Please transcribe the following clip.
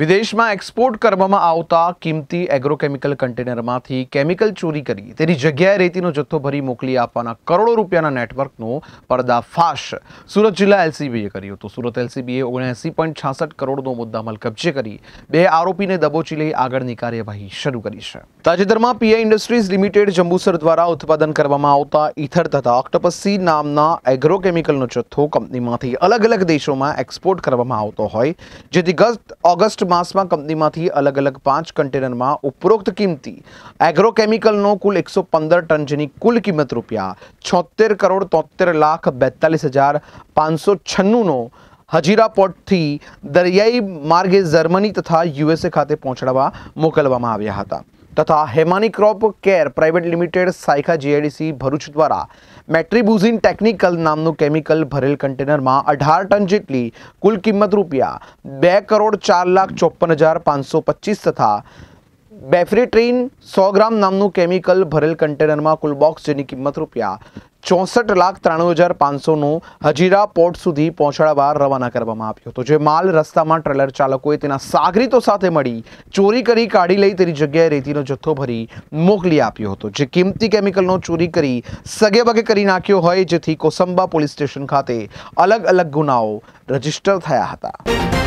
વિદેશમાં એક્સપોર્ટ કરવામાં આવતા કિંમતી એગ્રોકેમિકલ કન્ટેનરમાંથી કેમિકલ ચોરી કરી તેની જગ્યાએ રેતીનો જથ્થો ભરી મોકલી આપવાના કરોડો રૂપિયાના નેટવર્કનો પર્દાફાશ સુરત જિલ્લા એલસીબીએ કર્યો હતો સુરત એલસીબીએ ઓગણએંસી પોઈન્ટ છાસઠ કરોડનો મુદ્દામાલ કબજે કરી બે આરોપીને દબોચી લઈ આગળની કાર્યવાહી શરૂ કરી છે તાજેતરમાં પીઆઈ ઇન્ડસ્ટ્રીઝ લિમિટેડ જંબુસર દ્વારા ઉત્પાદન કરવામાં આવતા ઇથર તથા ઓક્ટોપસી નામના એગ્રોકેમિકલનો જથ્થો કંપનીમાંથી અલગ અલગ દેશોમાં એક્સપોર્ટ કરવામાં આવતો હોય જેથી ગત ઓગસ્ટ માસમાં કંપનીમાંથી અલગ અલગ 5 કન્ટેનરમાં ઉપરોક્ત કિંમતી એગ્રોકેમિકલનો કુલ 115 ટનની કુલ કિંમત રૂપિયા 76 કરોડ 70 લાખ 42596 નો હજીરા પોર્ટથી દરિયાઈ માર્ગે જર્મની તથા યુએસએ ખાતે પહોંચાડવા મોકલવામાં આવ્યા હતા તથા Hemani crop care private limited Saykha GIDC Bharuch દ્વારા મેટ્રીબુઝિન ટેકનિકલ નામનું કેમિકલ ભરેલ કન્ટેનરમાં અઢાર ટન જેટલી કુલ કિંમત રૂપિયા બે કરોડ ચાર લાખ ચોપન હજાર પાંચસો પચીસ તથા બેફરીટ્રીન સો ગ્રામ નામનું કેમિકલ ભરેલ કન્ટેનરમાં કુલ બોક્સ જેની કિંમત રૂપિયા ચોસઠ લાખ ત્રાણું હજાર પાંચસોનું હજીરા પોર્ટ સુધી પહોંચાડવા રવાના કરવામાં આવ્યો હતો જે માલ રસ્તામાં ટ્રેલર ચાલકોએ તેના સાગરીતો સાથે મળી ચોરી કરી કાઢી લઈ તેની જગ્યાએ રેતીનો જથ્થો ભરી મોકલી આપ્યો હતો જે કિંમતી કેમિકલનો ચોરી કરી સગેબગે કરી નાખ્યો હોય જેથી કોસંબા પોલીસ સ્ટેશન ખાતે અલગ અલગ ગુનાઓ રજીસ્ટર થયા હતા